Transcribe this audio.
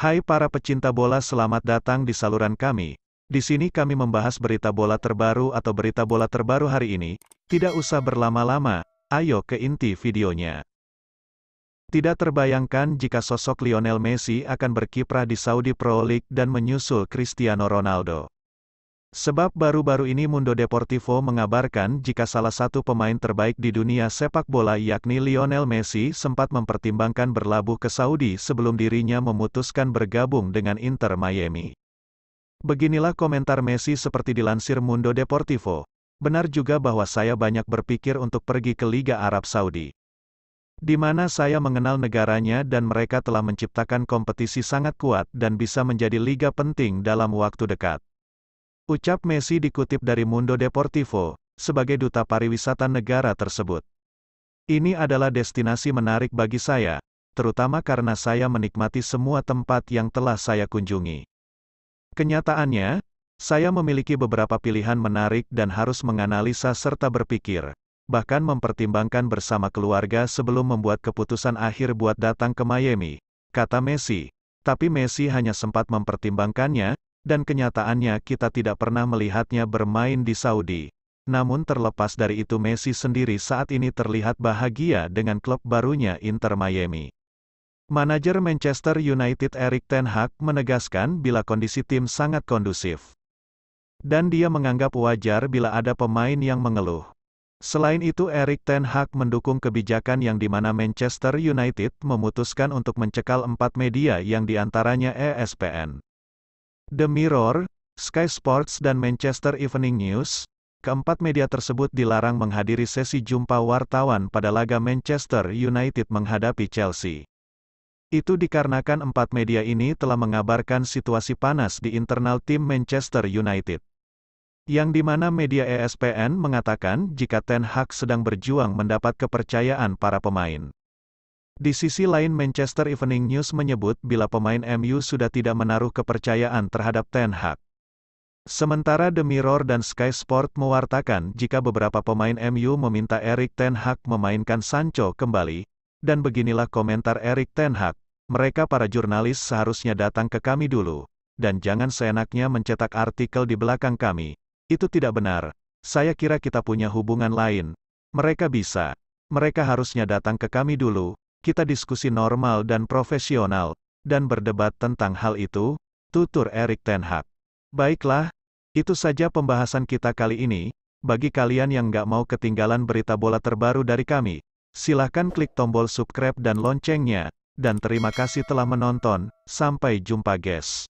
Hai para pecinta bola selamat datang di saluran kami. Di sini kami membahas berita bola terbaru atau berita bola terbaru hari ini. Tidak usah berlama-lama, ayo ke inti videonya. Tidak terbayangkan jika sosok Lionel Messi akan berkiprah di Saudi Pro League dan menyusul Cristiano Ronaldo. Sebab baru-baru ini Mundo Deportivo mengabarkan jika salah satu pemain terbaik di dunia sepak bola yakni Lionel Messi sempat mempertimbangkan berlabuh ke Saudi sebelum dirinya memutuskan bergabung dengan Inter Miami. Beginilah komentar Messi seperti dilansir Mundo Deportivo. Benar juga bahwa saya banyak berpikir untuk pergi ke Liga Arab Saudi. Di mana saya mengenal negaranya dan mereka telah menciptakan kompetisi sangat kuat dan bisa menjadi liga penting dalam waktu dekat. Ucap Messi dikutip dari Mundo Deportivo, sebagai duta pariwisata negara tersebut. Ini adalah destinasi menarik bagi saya, terutama karena saya menikmati semua tempat yang telah saya kunjungi. Kenyataannya, saya memiliki beberapa pilihan menarik dan harus menganalisa serta berpikir, bahkan mempertimbangkan bersama keluarga sebelum membuat keputusan akhir buat datang ke Miami, kata Messi. Tapi Messi hanya sempat mempertimbangkannya, dan kenyataannya kita tidak pernah melihatnya bermain di Saudi. Namun terlepas dari itu Messi sendiri saat ini terlihat bahagia dengan klub barunya Inter Miami. Manajer Manchester United Erik Ten Hag menegaskan bila kondisi tim sangat kondusif. Dan dia menganggap wajar bila ada pemain yang mengeluh. Selain itu Erik Ten Hag mendukung kebijakan yang dimana Manchester United memutuskan untuk mencekal empat media yang diantaranya ESPN. The Mirror, Sky Sports dan Manchester Evening News, keempat media tersebut dilarang menghadiri sesi jumpa wartawan pada laga Manchester United menghadapi Chelsea. Itu dikarenakan empat media ini telah mengabarkan situasi panas di internal tim Manchester United. Yang dimana media ESPN mengatakan jika Ten Hag sedang berjuang mendapat kepercayaan para pemain. Di sisi lain Manchester Evening News menyebut bila pemain MU sudah tidak menaruh kepercayaan terhadap Ten Hag. Sementara The Mirror dan Sky Sport mewartakan jika beberapa pemain MU meminta Erik Ten Hag memainkan Sancho kembali, dan beginilah komentar Erik Ten Hag, mereka para jurnalis seharusnya datang ke kami dulu, dan jangan seenaknya mencetak artikel di belakang kami, itu tidak benar, saya kira kita punya hubungan lain, mereka bisa, mereka harusnya datang ke kami dulu, kita diskusi normal dan profesional, dan berdebat tentang hal itu, tutur Erik Ten Hag. Baiklah, itu saja pembahasan kita kali ini, bagi kalian yang nggak mau ketinggalan berita bola terbaru dari kami, silahkan klik tombol subscribe dan loncengnya, dan terima kasih telah menonton, sampai jumpa guys.